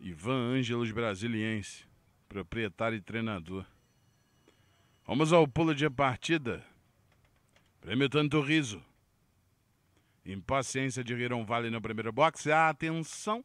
Ivan Ângelos Brasiliense, proprietário e treinador. Vamos ao pulo de partida. Prêmio Tanto Riso. Impaciência de Riron Vale no primeiro boxe. Atenção!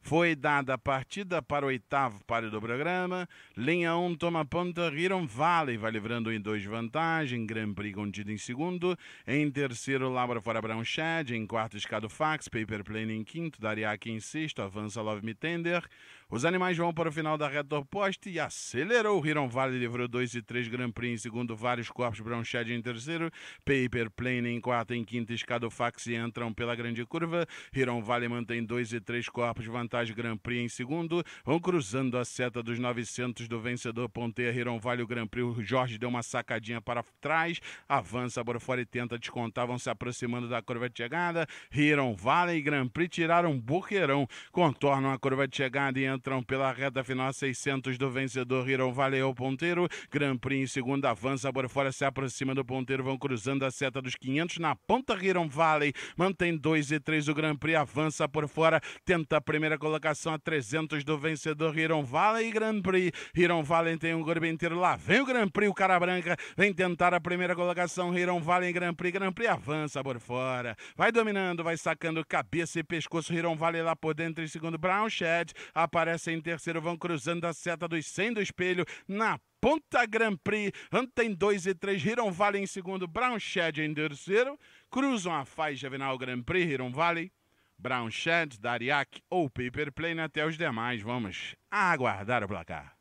Foi dada a partida para o oitavo páreo do programa. Linha 1 um, toma ponta, Riron Valley vai livrando em dois vantagens. Grand Prix contido em segundo. Em terceiro, Laura Fora Brown Shed. Em quarto, Escado Fax. Paper Plane em quinto. Dariaki em sexto. Avança Love Me Tender. Os animais vão para o final da reta oposta e acelerou. Riron Valley livrou 2 e 3 Grand Prix em segundo. Vários Corpos Brown Shed em terceiro. Paper Plane em quarto. Em quinto, Escado Fax entram pela grande curva. Riron Valley mantém 2 e 3 Corpos vantagem Vantage Grand Prix em segundo. Vão cruzando a seta dos 900 do vencedor Ponteiro Riron Vale o Grand Prix. O Jorge deu uma sacadinha para trás, avança por fora e tenta descontar. Vão se aproximando da curva de chegada. Riron Vale e Grand Prix tiraram um buqueirão, contornam a curva de chegada e entram pela reta final 600 do vencedor Riron Vale é o ponteiro. Grand Prix em segundo avança por fora, se aproxima do ponteiro, vão cruzando a seta dos 500 na ponta Riron Vale, mantém 2 e 3 o Grand Prix avança por fora, tenta a primeira colocação a 300 do vencedor Hiron Valley Grand Prix. Hiron Valley tem um grupo inteiro lá. Vem o Grand Prix, o cara branca vem tentar a primeira colocação. Hiron Valley Grand Prix. Grand Prix avança por fora. Vai dominando, vai sacando cabeça e pescoço. Hiron Valley lá por dentro em segundo. Brown Shed aparece em terceiro. Vão cruzando a seta dos 100 do espelho na Ponta Grand Prix, em 2 e 3, Hiron Valley em segundo, Brown Shed em terceiro, cruzam a faixa final Grand Prix, Hiron Valley, Brown Shed, Dariak ou Paper Plane até os demais. Vamos aguardar o placar.